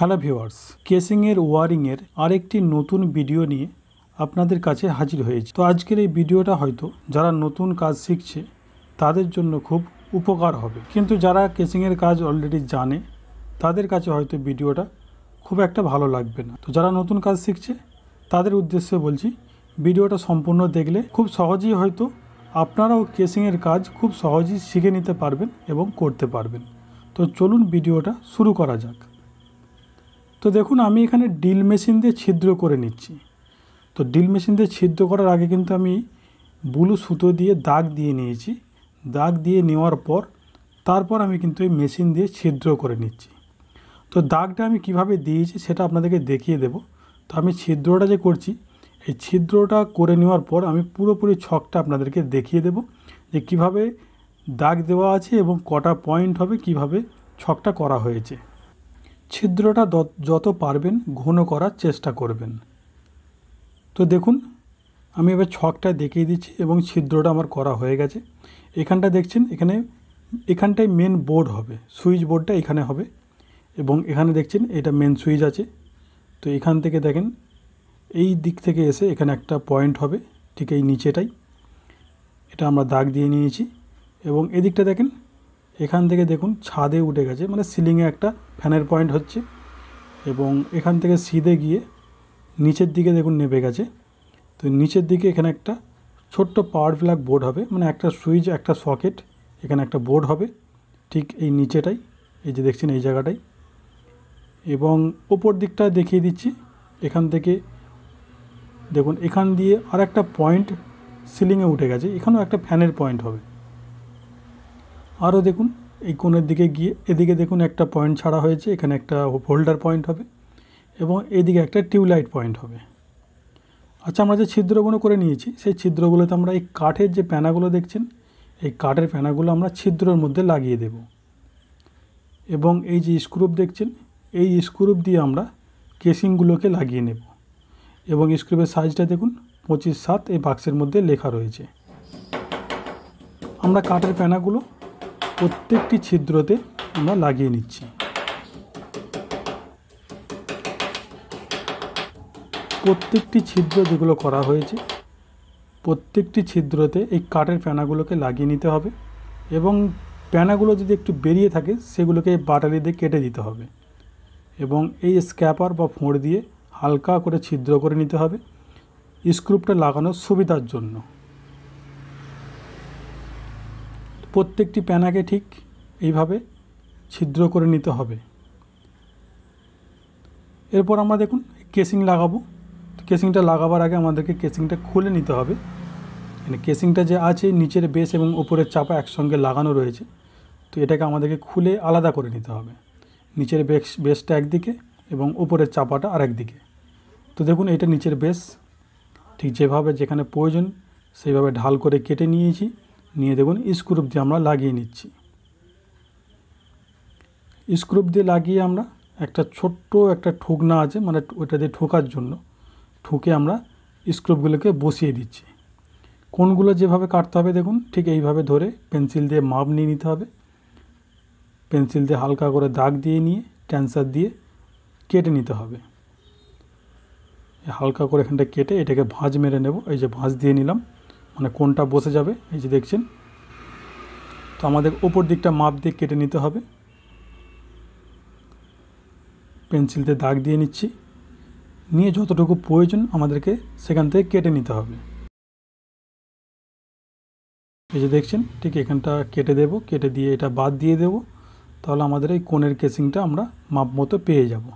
hello viewers কেসিংয়ের ওয়ারিংয়ের আরেকটি নতুন video নিয়ে আপনাদের কাছে হাজির হয়েছে তো আজকের এই ভিডিওটা হয়তো যারা নতুন কাজ শিখছে তাদের জন্য খুব উপকার হবে কিন্তু যারা কেসিংয়ের কাজ অলরেডি জানে তাদের কাছে হয়তো ভিডিওটা খুব একটা ভালো লাগবে না তো যারা নতুন কাজ শিখছে তাদের উদ্দেশ্যে বলছি ভিডিওটা সম্পূর্ণ দেখলে খুব সহজেই হয়তো আপনারাও কেসিংয়ের কাজ খুব সহজেই শিখে নিতে পারবেন এবং করতে পারবেন তো চলুন ভিডিওটা শুরু করা যাক তো দেখুন আমি এখানে ডিল মেশিন দিয়ে ছিদ্র করে নিচ্ছি তো ডিল মেশিন দিয়ে ছিদ্র করার আগে কিন্তু আমি বুলু সুতো দিয়ে দাগ দিয়ে নিয়েছি দাগ দিয়ে নেওয়ার পর তারপর আমি কিন্তু এই মেশিন দিয়ে ছিদ্র করে নিচ্ছি তো দাগটা আমি কিভাবে দিয়েছি সেটা আপনাদেরকে দেখিয়ে দেব তো আমি ছিদ্রটা যে করছি এই ছিদ্রটা করে নেওয়ার পর আমি পুরোপুরি ছকটা আপনাদেরকে দেখিয়ে দেব যে কিভাবে দাগ দেওয়া আছে এবং কটা পয়েন্ট হবে কিভাবে ছকটা করা হয়েছে ছিদ্রটা যত পারবেন ঘন করার চেষ্টা করবেন তো দেখুন আমি এবার ছকটা দেখিয়ে দিচ্ছি এবং ছিদ্রটা আমার করা হয়ে গেছে এখানটা দেখছেন এখানে এখানটাই মেন বোর্ড হবে সুইচ বোর্ডটা এখানে হবে এবং এখানে দেখছেন এটা মেন সুইচ আছে তো এখান থেকে দেখেন এই দিক থেকে এসে এখানে একটা পয়েন্ট হবে ঠিক এই নিচেটাই এটা আমরা দাগ দিয়ে নিয়েছি এবং এদিকটা দেখেন এখান থেকে দেখুন ছাদে উঠে গেছে মানে সিলিংয়ে একটা ফ্যানের পয়েন্ট হচ্ছে এবং এখান থেকে সিদে গিয়ে নিচের দিকে দেখুন নেবে গেছে তো নিচের দিকে এখানে একটা ছোট্ট পাওয়ার ফ্ল্যাগ বোর্ড হবে মানে একটা সুইচ একটা সকেট এখানে একটা বোর্ড হবে ঠিক এই নিচেটাই এই যে দেখছেন এই জায়গাটাই এবং ওপর দিকটা দেখিয়ে দিচ্ছি এখান থেকে দেখুন এখান দিয়ে আর একটা পয়েন্ট সিলিংয়ে উঠে গেছে এখানেও একটা ফ্যানের পয়েন্ট হবে আরও দেখুন এই কোণের দিকে গিয়ে এদিকে দেখুন একটা পয়েন্ট ছাড়া হয়েছে এখানে একটা হোল্ডার পয়েন্ট হবে এবং এদিকে একটা টিউবলাইট পয়েন্ট হবে আচ্ছা আমরা যে ছিদ্রগুলো করে নিয়েছি সেই ছিদ্রগুলোতে আমরা এই কাঠের যে প্যানাগুলো দেখছেন এই কাঠের প্যানাগুলো আমরা ছিদ্রর মধ্যে লাগিয়ে দেব এবং এই যে স্ক্রুপ দেখছেন এই স্ক্রুপ দিয়ে আমরা কেসিংগুলোকে লাগিয়ে নেব এবং স্ক্রুপের সাইজটা দেখুন পঁচিশ সাত এই বাক্সের মধ্যে লেখা রয়েছে আমরা কাঠের প্যানাগুলো প্রত্যেকটি ছিদ্রতে আমরা লাগিয়ে নিচ্ছি প্রত্যেকটি ছিদ্র যেগুলো করা হয়েছে প্রত্যেকটি ছিদ্রতে এই কাঠের প্যানাগুলোকে লাগিয়ে নিতে হবে এবং প্যানাগুলো যদি একটু বেরিয়ে থাকে সেগুলোকে বাটালি দিয়ে কেটে দিতে হবে এবং এই স্ক্যাপার বা ফোঁড় দিয়ে হালকা করে ছিদ্র করে নিতে হবে স্ক্রুপটা লাগানোর সুবিধার জন্য প্রত্যেকটি প্যানাকে ঠিক এইভাবে ছিদ্র করে নিতে হবে এরপর আমরা দেখুন কেসিং লাগাবো কেসিংটা লাগাবার আগে আমাদেরকে কেসিংটা খুলে নিতে হবে মানে কেসিংটা যে আছে নিচের বেশ এবং ওপরের চাপা একসঙ্গে লাগানো রয়েছে তো এটাকে আমাদেরকে খুলে আলাদা করে নিতে হবে নিচের বেশ বেসটা একদিকে এবং ওপরের চাপাটা আর একদিকে তো দেখুন এটা নিচের বেশ ঠিক যেভাবে যেখানে প্রয়োজন সেইভাবে ঢাল করে কেটে নিয়েছি নিয়ে দেখুন স্ক্রুপ দিয়ে আমরা লাগিয়ে নিচ্ছি স্ক্রুপ দিয়ে লাগিয়ে আমরা একটা ছোট্ট একটা ঠোকনা আছে মানে ওইটা দিয়ে ঠোকার জন্য ঠুকে আমরা স্ক্রুপগুলোকে বসিয়ে দিচ্ছি কোনগুলো যেভাবে কাটতে হবে দেখুন ঠিক এইভাবে ধরে পেন্সিল দিয়ে মাপ নিয়ে নিতে হবে পেন্সিল দিয়ে হালকা করে দাগ দিয়ে নিয়ে ট্যান্সার দিয়ে কেটে নিতে হবে হালকা করে এখানটা কেটে এটাকে ভাঁজ মেরে নেব এই যে ভাঁজ দিয়ে নিলাম মানে কোনটা বসে যাবে এই যে দেখছেন তো আমাদের ওপর দিকটা মাপ দিয়ে কেটে নিতে হবে পেন্সিলতে দাগ দিয়ে নিচ্ছি নিয়ে যতটুকু প্রয়োজন আমাদেরকে সেখান থেকে কেটে নিতে হবে এই যে দেখছেন ঠিক এখানটা কেটে দেব কেটে দিয়ে এটা বাদ দিয়ে দেব তাহলে আমাদের এই কোণের কেসিংটা আমরা মাপ মতো পেয়ে যাবো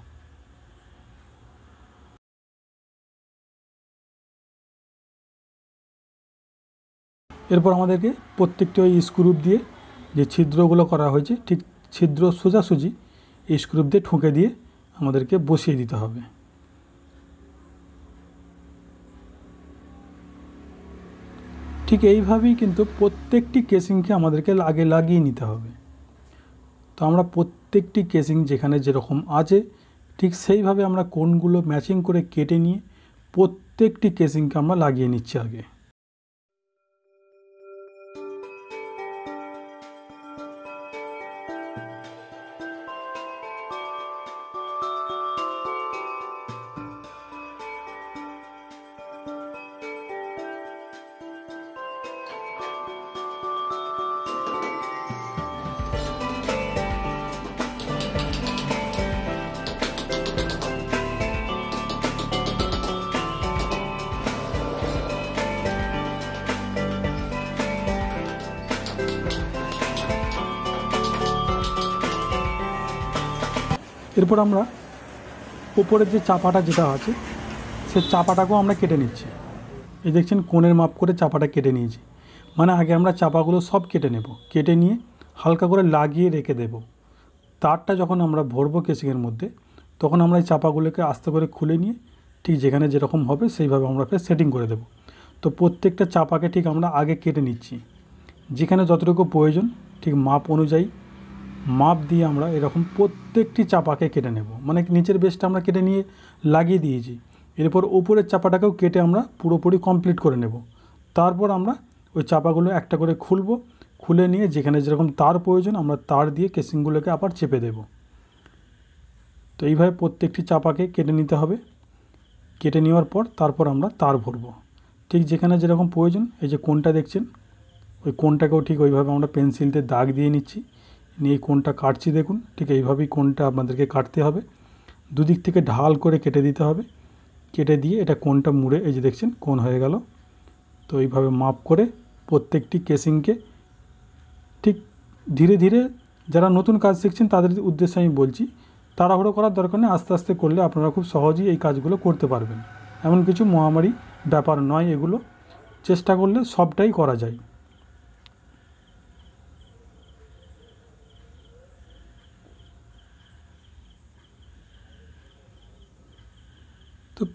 এরপর আমাদেরকে প্রত্যেকটি ওই স্ক্রুপ দিয়ে যে ছিদ্রগুলো করা হয়েছে ঠিক ছিদ্র সোজাসুজি এই স্ক্রুপ দিয়ে ঠুঁকে দিয়ে আমাদেরকে বসিয়ে দিতে হবে ঠিক এইভাবেই কিন্তু প্রত্যেকটি কেসিংকে আমাদেরকে আগে লাগিয়ে নিতে হবে তো আমরা প্রত্যেকটি কেসিং যেখানে যেরকম আছে ঠিক সেইভাবে আমরা কোনগুলো ম্যাচিং করে কেটে নিয়ে প্রত্যেকটি কেসিংকে আমরা লাগিয়ে নিচ্ছি আগে এরপর আমরা ওপরের যে চাপাটা যেটা আছে সে চাপাটাকেও আমরা কেটে নিচ্ছি এই দেখছেন কোণের মাপ করে চাপাটা কেটে নিয়েছি মানে আগে আমরা চাপাগুলো সব কেটে নেব কেটে নিয়ে হালকা করে লাগিয়ে রেখে দেব তারটা যখন আমরা ভরবো কেসিংয়ের মধ্যে তখন আমরা এই চাপাগুলোকে আস্তে করে খুলে নিয়ে ঠিক যেখানে যেরকম হবে সেইভাবে আমরা ফের সেটিং করে দেব তো প্রত্যেকটা চাপাকে ঠিক আমরা আগে কেটে নিচ্ছি যেখানে যতটুকু প্রয়োজন ঠিক মাপ অনুযায়ী মাপ দিয়ে আমরা এরকম প্রত্যেকটি চাপাকে কেটে নেব মানে নিচের বেসটা আমরা কেটে নিয়ে লাগিয়ে দিয়েছি এরপর ওপরের চাপাটাকেও কেটে আমরা পুরোপুরি কমপ্লিট করে নেব তারপর আমরা ওই চাপাগুলো একটা করে খুলব খুলে নিয়ে যেখানে যেরকম তার প্রয়োজন আমরা তার দিয়ে কেসিংগুলোকে আবার চেপে দেব তো এইভাবে প্রত্যেকটি চাপাকে কেটে নিতে হবে কেটে নেওয়ার পর তারপর আমরা তার ভরব ঠিক যেখানে যেরকম প্রয়োজন এই যে কোনটা দেখছেন ওই কোনটাকেও ঠিক ওইভাবে আমরা পেন্সিল দিয়ে দাগ দিয়ে নিচ্ছি নিয়ে কোনটা কাটছি দেখুন ঠিক এইভাবেই কোনটা আপনাদেরকে কাটতে হবে দুদিক থেকে ঢাল করে কেটে দিতে হবে কেটে দিয়ে এটা কোনটা মুড়ে এই যে দেখছেন কোন হয়ে গেল তো এইভাবে মাপ করে প্রত্যেকটি কেসিংকে ঠিক ধীরে ধীরে যারা নতুন কাজ শিখছেন তাদের উদ্দেশ্যে আমি বলছি তাড়াহুড়ো করার দরকার নেই আস্তে আস্তে করলে আপনারা খুব সহজেই এই কাজগুলো করতে পারবেন এমন কিছু মহামারী ব্যাপার নয় এগুলো চেষ্টা করলে সবটাই করা যায়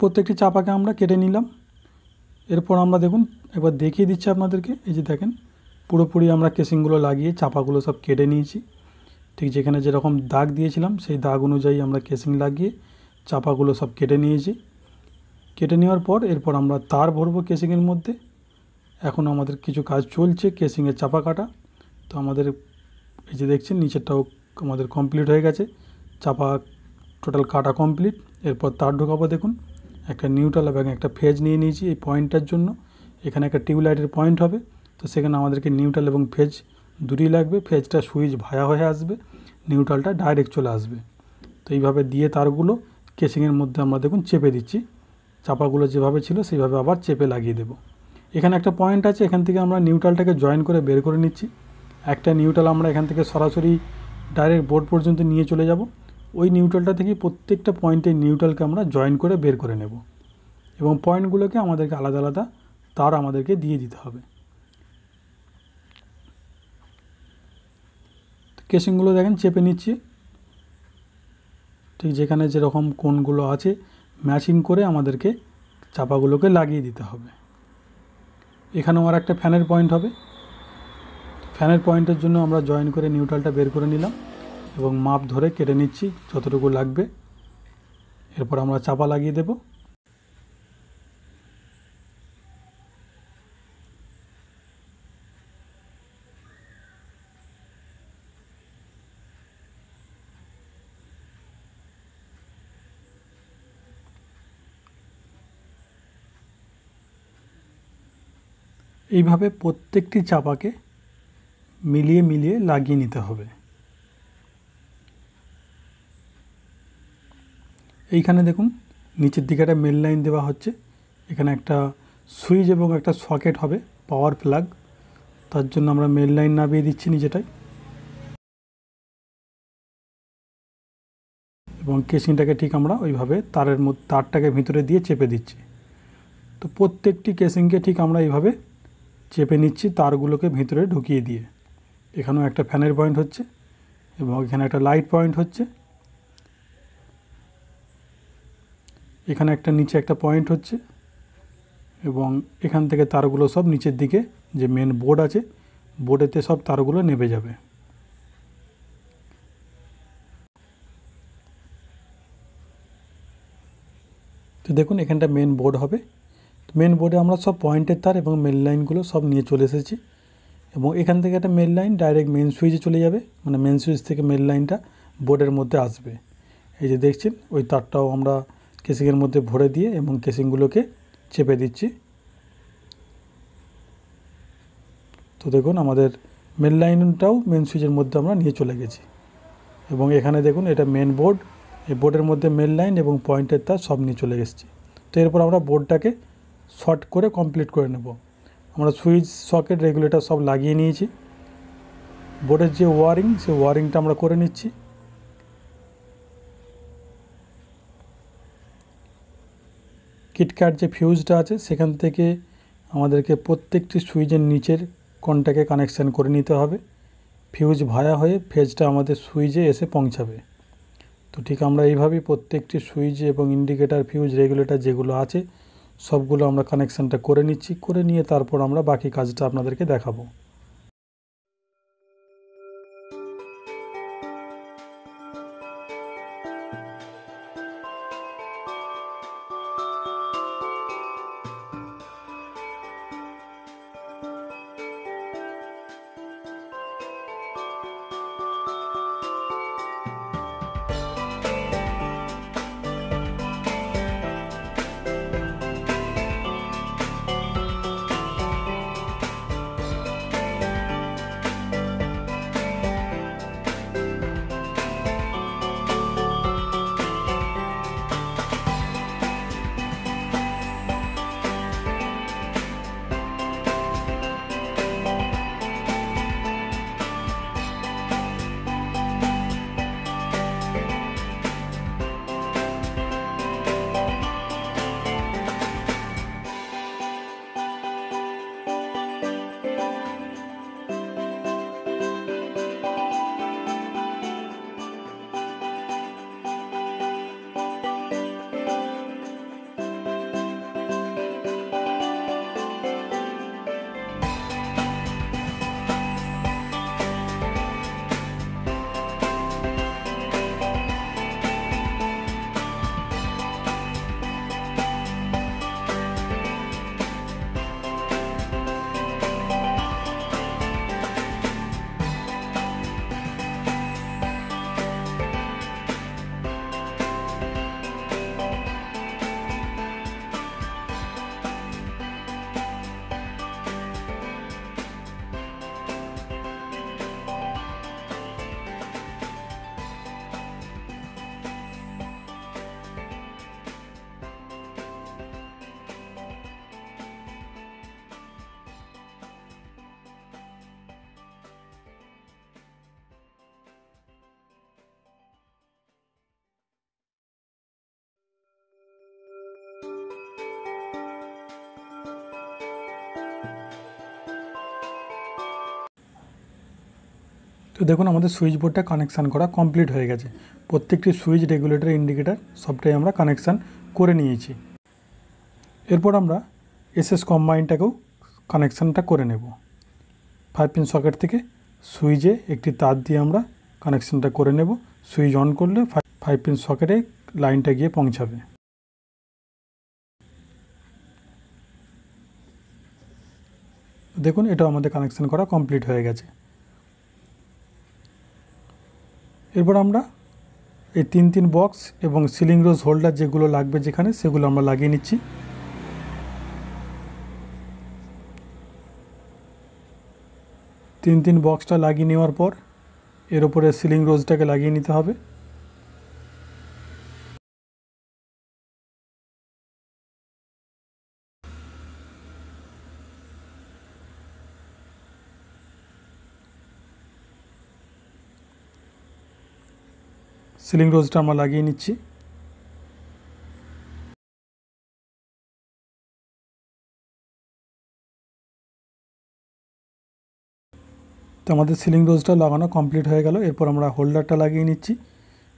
প্রত্যেকটি চাপাকে আমরা কেটে নিলাম এরপর আমরা দেখুন একবার দেখিয়ে দিচ্ছি আপনাদেরকে এই যে দেখেন পুরোপুরি আমরা কেসিংগুলো লাগিয়ে চাপাগুলো সব কেটে নিয়েছি ঠিক যেখানে যেরকম দাগ দিয়েছিলাম সেই দাগ অনুযায়ী আমরা কেসিং লাগিয়ে চাপাগুলো সব কেটে নিয়েছি কেটে নেওয়ার পর এরপর আমরা তার ভরবো কেসিংয়ের মধ্যে এখন আমাদের কিছু কাজ চলছে কেসিংয়ের চাপা কাটা তো আমাদের এই যে দেখছেন নিচেরটাও আমাদের কমপ্লিট হয়ে গেছে চাপা টোটাল কাটা কমপ্লিট এরপর তার ঢোকাবো দেখুন একটা নিউট্রাল এবং একটা ফেজ নিয়ে নিয়েছি এই পয়েন্টটার জন্য এখানে একটা টিউবলাইটের পয়েন্ট হবে তো সেখানে আমাদেরকে নিউট্রাল এবং ফেজ দুটোই লাগবে ফেজটা সুইচ ভায়া হয়ে আসবে নিউট্রালটা ডাইরেক্ট চলে আসবে তো এইভাবে দিয়ে তারগুলো কেসিংয়ের মধ্যে আমরা দেখুন চেপে দিচ্ছি চাপাগুলো যেভাবে ছিল সেইভাবে আবার চেপে লাগিয়ে দেব এখানে একটা পয়েন্ট আছে এখান থেকে আমরা নিউট্রালটাকে জয়েন করে বের করে নিচ্ছি একটা নিউট্রাল আমরা এখান থেকে সরাসরি ডাইরেক্ট বোর্ড পর্যন্ত নিয়ে চলে যাব ওই নিউট্রালটা থেকে প্রত্যেকটা পয়েন্টে নিউট্রালকে আমরা জয়েন করে বের করে নেব এবং পয়েন্টগুলোকে আমাদেরকে আলাদা আলাদা তার আমাদেরকে দিয়ে দিতে হবে কেসিংগুলো দেখেন চেপে নিচ্ছি ঠিক যেখানে যেরকম কোনগুলো আছে ম্যাচিং করে আমাদেরকে চাপাগুলোকে লাগিয়ে দিতে হবে এখানেও আর একটা ফ্যানের পয়েন্ট হবে ফ্যানের পয়েন্টের জন্য আমরা জয়েন করে নিউট্রালটা বের করে নিলাম এবং মাপ ধরে কেটে নিচ্ছি যতটুকু লাগবে এরপর আমরা চাপা লাগিয়ে দেব এইভাবে প্রত্যেকটি চাপাকে মিলিয়ে মিলিয়ে লাগিয়ে নিতে হবে এইখানে দেখুন নিচের দিকে একটা মেল লাইন দেওয়া হচ্ছে এখানে একটা সুইচ এবং একটা সকেট হবে পাওয়ার প্লাগ তার জন্য আমরা মেল লাইন নামিয়ে দিচ্ছি নিজেটাই এবং কেসিংটাকে ঠিক আমরা ওইভাবে তারের মধ্যে তারটাকে ভিতরে দিয়ে চেপে দিচ্ছি তো প্রত্যেকটি কেসিংকে ঠিক আমরা এইভাবে চেপে নিচ্ছি তারগুলোকে ভিতরে ঢুকিয়ে দিয়ে এখানেও একটা ফ্যানের পয়েন্ট হচ্ছে এবং এখানে একটা লাইট পয়েন্ট হচ্ছে এখানে একটা নিচে একটা পয়েন্ট হচ্ছে এবং এখান থেকে তারগুলো সব নিচের দিকে যে মেন বোর্ড আছে বোর্ডেতে সব তারগুলো নেবে যাবে তো দেখুন এখানটা মেন বোর্ড হবে মেন বোর্ডে আমরা সব পয়েন্টের তার এবং মেন লাইনগুলো সব নিয়ে চলে এসেছি এবং এখান থেকে একটা মেন লাইন ডাইরেক্ট মেন সুইচে চলে যাবে মানে মেন সুইচ থেকে মেন লাইনটা বোর্ডের মধ্যে আসবে এই যে দেখছেন ওই তারটাও আমরা কেসিংয়ের মধ্যে ভরে দিয়ে এবং কেসিংগুলোকে চেপে দিচ্ছি তো দেখুন আমাদের মেন লাইনটাও মেন সুইচের মধ্যে আমরা নিয়ে চলে গেছি এবং এখানে দেখুন এটা মেন বোর্ড এই বোর্ডের মধ্যে মেন লাইন এবং পয়েন্টের তার সব নিয়ে চলে এসেছি তো এরপর আমরা বোর্ডটাকে শর্ট করে কমপ্লিট করে নেব আমরা সুইচ সকেট রেগুলেটর সব লাগিয়ে নিয়েছি বোর্ডের যে ওয়ারিং সে ওয়ারিংটা আমরা করে নিচ্ছি কিটকাট যে ফিউজটা আছে সেখান থেকে আমাদেরকে প্রত্যেকটি সুইচের নিচের কনটাকে কানেকশান করে নিতে হবে ফিউজ ভায়া হয়ে ফেজটা আমাদের সুইচে এসে পৌঁছাবে তো ঠিক আমরা এইভাবেই প্রত্যেকটি সুইচ এবং ইন্ডিকেটার ফিউজ রেগুলেটর যেগুলো আছে সবগুলো আমরা কানেকশানটা করে নিচ্ছি করে নিয়ে তারপর আমরা বাকি কাজটা আপনাদেরকে দেখাবো তো দেখুন আমাদের সুইচ বোর্ডটা কানেকশান করা কমপ্লিট হয়ে গেছে প্রত্যেকটি সুইচ রেগুলেটর ইন্ডিকেটার সবটাই আমরা কানেকশান করে নিয়েছি এরপর আমরা এসএস কম্বাইনটাকেও কানেকশানটা করে নেব ফাইভ পিন সকেট থেকে সুইচে একটি তার দিয়ে আমরা কানেকশানটা করে নেব সুইচ অন করলে ফাইভ পিন সকেটে লাইনটা গিয়ে পৌঁছাবে দেখুন এটা আমাদের কানেকশান করা কমপ্লিট হয়ে গেছে এরপর আমরা এই তিন তিন বক্স এবং সিলিং রোজ হোল্ডার যেগুলো লাগবে যেখানে সেগুলো আমরা লাগিয়ে নিচ্ছি তিন তিন বক্সটা লাগিয়ে নেওয়ার পর এর ওপরে সিলিং রোজটাকে লাগিয়ে নিতে হবে সিলিং রোজটা আমরা লাগিয়ে নিচ্ছি তো আমাদের সিলিং রোজটা লাগানো কমপ্লিট হয়ে গেল এরপর আমরা হোল্ডারটা লাগিয়ে নিচ্ছি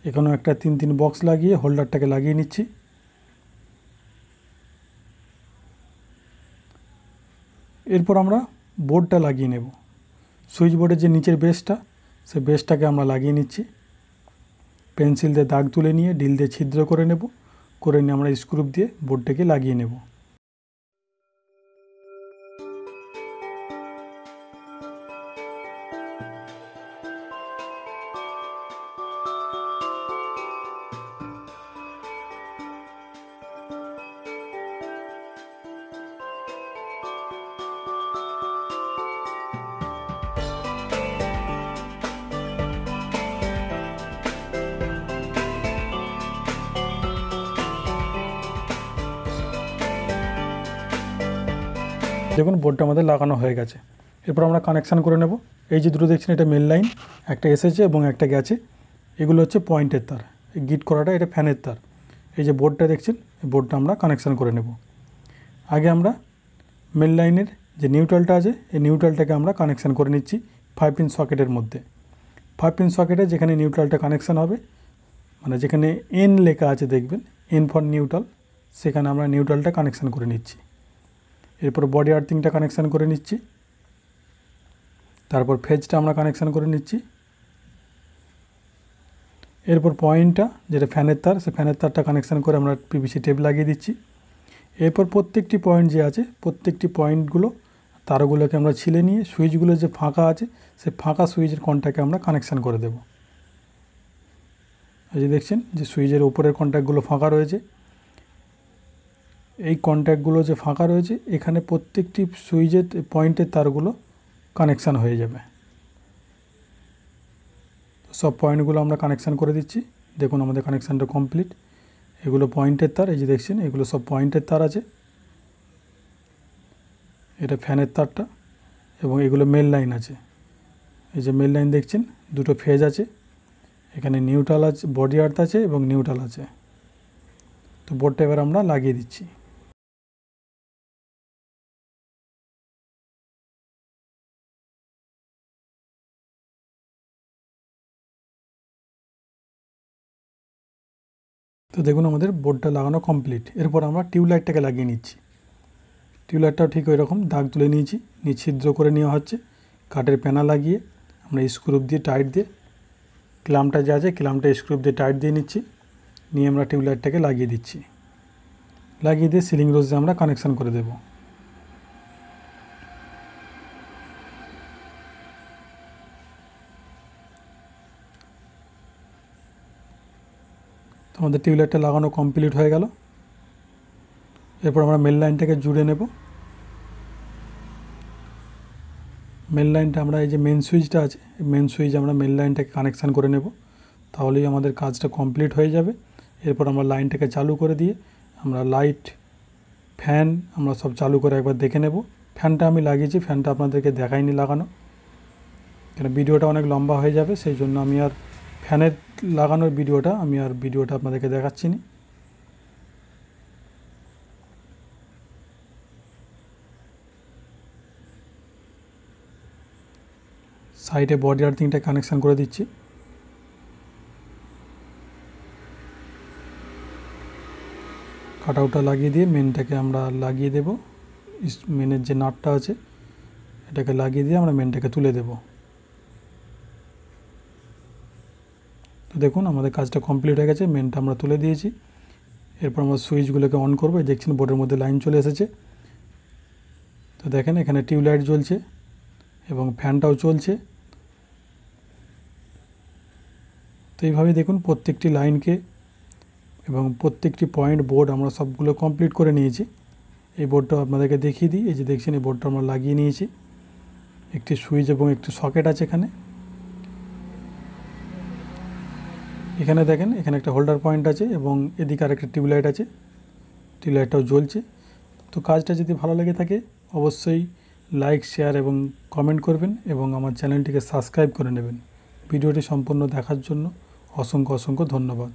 এখানেও একটা তিন তিন বক্স লাগিয়ে হোল্ডারটাকে লাগিয়ে নিচ্ছি এরপর আমরা বোর্ডটা লাগিয়ে নেব সুইচ বোর্ডের যে নিচের বেসটা সে বেসটাকে আমরা লাগিয়ে নিচ্ছি পেন্সিল দিয়ে দাগ তুলে নিয়ে ডিল দিয়ে ছিদ্র করে নেব করে নিয়ে আমরা স্ক্রুপ দিয়ে বোর্ডটাকে লাগিয়ে নেব দেখুন বোর্ডটা আমাদের লাগানো হয়ে গেছে এরপর আমরা কানেকশান করে নেব এই যে দুটো দেখছেন এটা মেন লাইন একটা এসেছে এবং একটা গেছে এগুলো হচ্ছে পয়েন্টের তার এই গিট করাটা এটা ফ্যানের তার এই যে বোর্ডটা দেখছেন এই বোর্ডটা আমরা কানেকশান করে নেব আগে আমরা মেন লাইনের যে নিউট্রালটা আছে এই নিউট্রালটাকে আমরা কানেকশান করে নিচ্ছি ফাইভ ইন সকেটের মধ্যে ফাইভ ইন সকেটে যেখানে নিউট্রালটা কানেকশান হবে মানে যেখানে এন লেখা আছে দেখবেন এন ফর নিউট্রাল সেখানে আমরা নিউট্রালটা কানেকশান করে নিচ্ছি এরপর বডি আর্থিংটা কানেকশান করে নিচ্ছি তারপর ফেজটা আমরা কানেকশান করে নিচ্ছি এরপর পয়েন্টটা যেটা ফ্যানের তার সে ফ্যানের তারটা কানেকশান করে আমরা পিভিসি টেপ লাগিয়ে দিচ্ছি এরপর প্রত্যেকটি পয়েন্ট যে আছে প্রত্যেকটি পয়েন্টগুলো তারগুলোকে আমরা ছিলে নিয়ে সুইচগুলো যে ফাঁকা আছে সে ফাঁকা সুইচের কন্ট্যাক্টে আমরা কানেকশান করে দেব এই যে দেখছেন যে সুইচের ওপরের কন্ট্যাক্টগুলো ফাঁকা রয়েছে এই কন্ট্যাক্টগুলো যে ফাঁকা রয়েছে এখানে প্রত্যেকটি সুইচের পয়েন্টের তারগুলো কানেকশান হয়ে যাবে সব পয়েন্টগুলো আমরা কানেকশান করে দিচ্ছি দেখুন আমাদের কানেকশানটা কমপ্লিট এগুলো পয়েন্টের তার এই যে দেখছেন এগুলো সব পয়েন্টের তার আছে এটা ফ্যানের তারটা এবং এগুলো মেল লাইন আছে এই যে মেল লাইন দেখছেন দুটো ফেজ আছে এখানে নিউট্রাল আছে বডি আর্থ আছে এবং নিউট্রাল আছে তো বোর্ডটা এবার আমরা লাগিয়ে দিচ্ছি তো দেখুন আমাদের বোর্ডটা লাগানো কমপ্লিট এরপর আমরা টিউবলাইটটাকে লাগিয়ে নিচ্ছি টিউবলাইটটাও ঠিক ওই রকম দাগ তুলে নিয়েছি নিচ্ছিদ্র করে নেওয়া হচ্ছে কাঠের প্যানা লাগিয়ে আমরা স্ক্রুপ দিয়ে টাইট দিয়ে ক্লামটা যা আছে ক্লামটা স্ক্রুপ দিয়ে টাইট দিয়ে নিচ্ছি নিয়ে আমরা টিউবলাইটটাকে লাগিয়ে দিচ্ছি লাগিয়ে দিয়ে সিলিং রোজ আমরা কানেকশান করে দেবো আমাদের টিউবলাইটটা লাগানো কমপ্লিট হয়ে গেল এরপর আমরা মেন লাইনটাকে জুড়ে নেব মেন লাইনটা আমরা এই যে মেন সুইচটা আছে মেন সুইচ আমরা মেন লাইনটাকে কানেকশান করে নেব তাহলেই আমাদের কাজটা কমপ্লিট হয়ে যাবে এরপর আমরা লাইনটাকে চালু করে দিয়ে আমরা লাইট ফ্যান আমরা সব চালু করে একবার দেখে নেব ফ্যানটা আমি লাগিয়েছি ফ্যানটা আপনাদেরকে দেখাইনি লাগানো কেন ভিডিওটা অনেক লম্বা হয়ে যাবে সেই জন্য আমি আর ফ্যানের লাগানোর ভিডিওটা আমি আর ভিডিওটা আপনাদেরকে দেখাচ্ছি না সাইডে বডি আর্থিংটা কানেকশান করে দিচ্ছি কাটাউটা লাগিয়ে দিয়ে মেনটাকে আমরা লাগিয়ে দেব মেনের যে নাটটা আছে এটাকে লাগিয়ে দিয়ে আমরা মেনটাকে তুলে দেবো দেখুন আমাদের কাজটা কমপ্লিট হয়ে গেছে মেনটা আমরা তুলে দিয়েছি এরপর আমরা সুইচগুলোকে অন করবো দেখছেন বোর্ডের মধ্যে লাইন চলে এসেছে তো দেখেন এখানে টিউবলাইট জ্বলছে এবং ফ্যানটাও চলছে তো এইভাবেই দেখুন প্রত্যেকটি লাইনকে এবং প্রত্যেকটি পয়েন্ট বোর্ড আমরা সবগুলো কমপ্লিট করে নিয়েছি এই বোর্ডটা আপনাদেরকে দেখিয়ে দিই এই যে দেখছেন এই বোর্ডটা আমরা লাগিয়ে নিয়েছি একটি সুইচ এবং একটি সকেট আছে এখানে এখানে দেখেন এখানে একটা হোল্ডার পয়েন্ট আছে এবং এদিকে আর একটা টিউবলাইট আছে টিউবলাইটটাও জ্বলছে তো কাজটা যদি ভালো লেগে থাকে অবশ্যই লাইক শেয়ার এবং কমেন্ট করবেন এবং আমার চ্যানেলটিকে সাবস্ক্রাইব করে নেবেন ভিডিওটি সম্পূর্ণ দেখার জন্য অসংখ্য অসংখ্য ধন্যবাদ